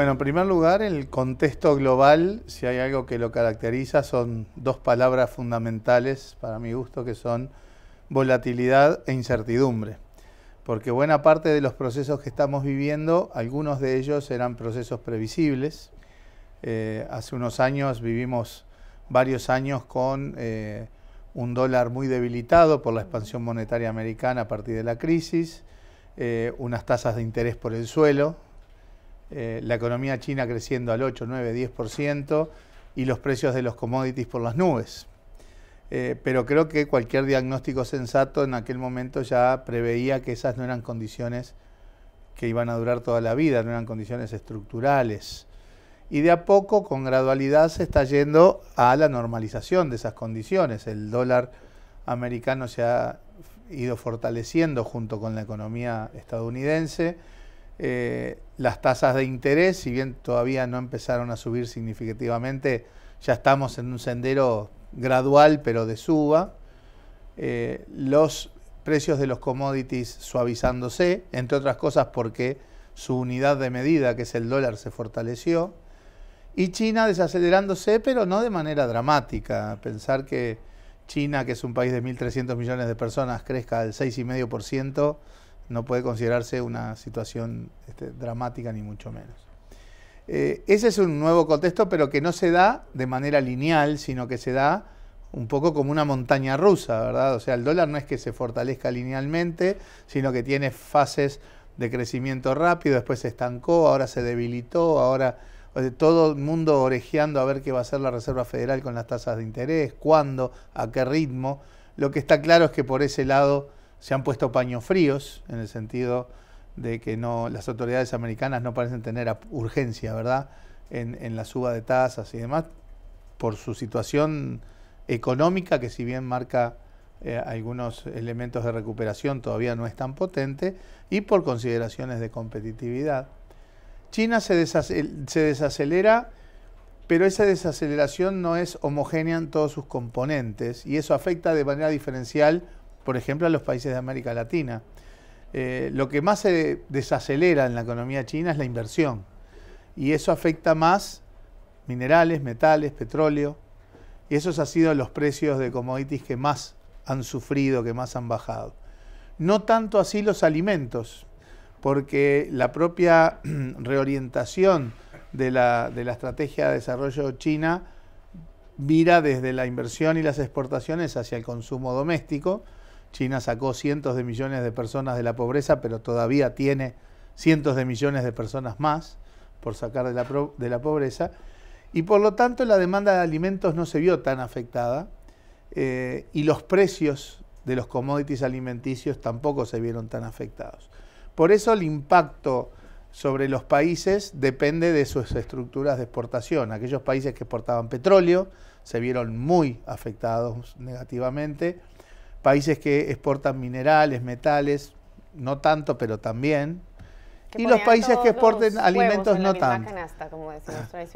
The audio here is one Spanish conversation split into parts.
Bueno, en primer lugar, el contexto global, si hay algo que lo caracteriza, son dos palabras fundamentales para mi gusto, que son volatilidad e incertidumbre. Porque buena parte de los procesos que estamos viviendo, algunos de ellos eran procesos previsibles. Eh, hace unos años vivimos varios años con eh, un dólar muy debilitado por la expansión monetaria americana a partir de la crisis, eh, unas tasas de interés por el suelo, eh, la economía china creciendo al 8, 9, 10% y los precios de los commodities por las nubes. Eh, pero creo que cualquier diagnóstico sensato en aquel momento ya preveía que esas no eran condiciones que iban a durar toda la vida, no eran condiciones estructurales. Y de a poco, con gradualidad, se está yendo a la normalización de esas condiciones. El dólar americano se ha ido fortaleciendo junto con la economía estadounidense eh, las tasas de interés, si bien todavía no empezaron a subir significativamente, ya estamos en un sendero gradual pero de suba. Eh, los precios de los commodities suavizándose, entre otras cosas porque su unidad de medida, que es el dólar, se fortaleció. Y China desacelerándose, pero no de manera dramática. Pensar que China, que es un país de 1.300 millones de personas, crezca al 6,5% no puede considerarse una situación este, dramática ni mucho menos. Eh, ese es un nuevo contexto, pero que no se da de manera lineal, sino que se da un poco como una montaña rusa, ¿verdad? O sea, el dólar no es que se fortalezca linealmente, sino que tiene fases de crecimiento rápido, después se estancó, ahora se debilitó, ahora todo el mundo orejeando a ver qué va a hacer la Reserva Federal con las tasas de interés, cuándo, a qué ritmo. Lo que está claro es que por ese lado se han puesto paños fríos en el sentido de que no las autoridades americanas no parecen tener urgencia, ¿verdad? En, la suba de tasas y demás, por su situación económica, que si bien marca eh, algunos elementos de recuperación, todavía no es tan potente, y por consideraciones de competitividad. China se desacelera, pero esa desaceleración no es homogénea en todos sus componentes, y eso afecta de manera diferencial por ejemplo, a los países de América Latina. Eh, lo que más se desacelera en la economía china es la inversión. Y eso afecta más minerales, metales, petróleo. Y esos han sido los precios de commodities que más han sufrido, que más han bajado. No tanto así los alimentos, porque la propia reorientación de la, de la estrategia de desarrollo china vira desde la inversión y las exportaciones hacia el consumo doméstico, China sacó cientos de millones de personas de la pobreza, pero todavía tiene cientos de millones de personas más por sacar de la, pobreza. Y por lo tanto la demanda de alimentos no se vio tan afectada eh, y los precios de los commodities alimenticios tampoco se vieron tan afectados. Por eso el impacto sobre los países depende de sus estructuras de exportación. Aquellos países que exportaban petróleo se vieron muy afectados negativamente países que exportan minerales, metales, no tanto, pero también. y los países que exporten alimentos no tanto. Ah.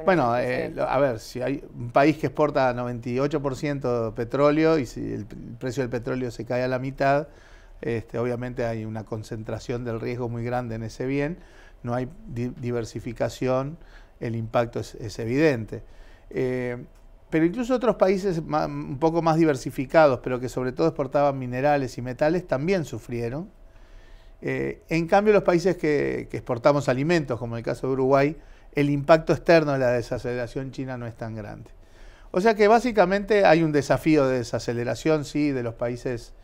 bueno, eh, a ver, si hay un país que exporta 98% de petróleo y si el, precio del petróleo se cae a la mitad, este, obviamente hay una concentración del riesgo muy grande en ese bien, no hay diversificación, el impacto es, evidente. Eh, pero incluso otros países un poco más diversificados, pero que sobre todo exportaban minerales y metales, también sufrieron. Eh, en cambio, los países que, exportamos alimentos, como en el caso de Uruguay, el impacto externo de la desaceleración china no es tan grande. O sea que básicamente hay un desafío de desaceleración, sí, de los países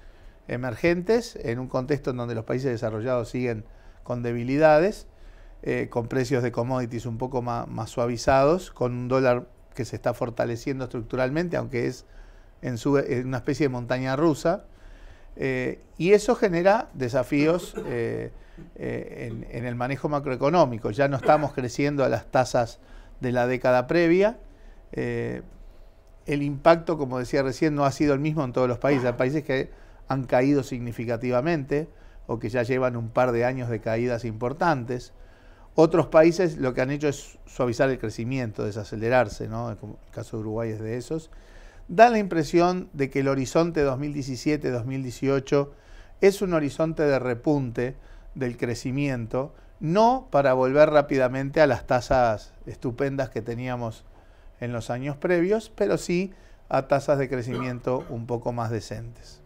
emergentes, en un contexto en donde los países desarrollados siguen con debilidades, eh, con precios de commodities un poco más suavizados, con un dólar que se está fortaleciendo estructuralmente, aunque es una especie de montaña rusa. Eh, y eso genera desafíos eh, eh, en, el manejo macroeconómico. Ya no estamos creciendo a las tasas de la década previa. el impacto, como decía recién, no ha sido el mismo en todos los países. Hay países que han caído significativamente o que ya llevan un par de años de caídas importantes. Otros países lo que han hecho es suavizar el crecimiento, desacelerarse, ¿no? el caso de Uruguay es de esos. Da la impresión de que el horizonte 2017-2018 es un horizonte de repunte del crecimiento, no para volver rápidamente a las tasas estupendas que teníamos en los años previos, pero sí a tasas de crecimiento un poco más decentes.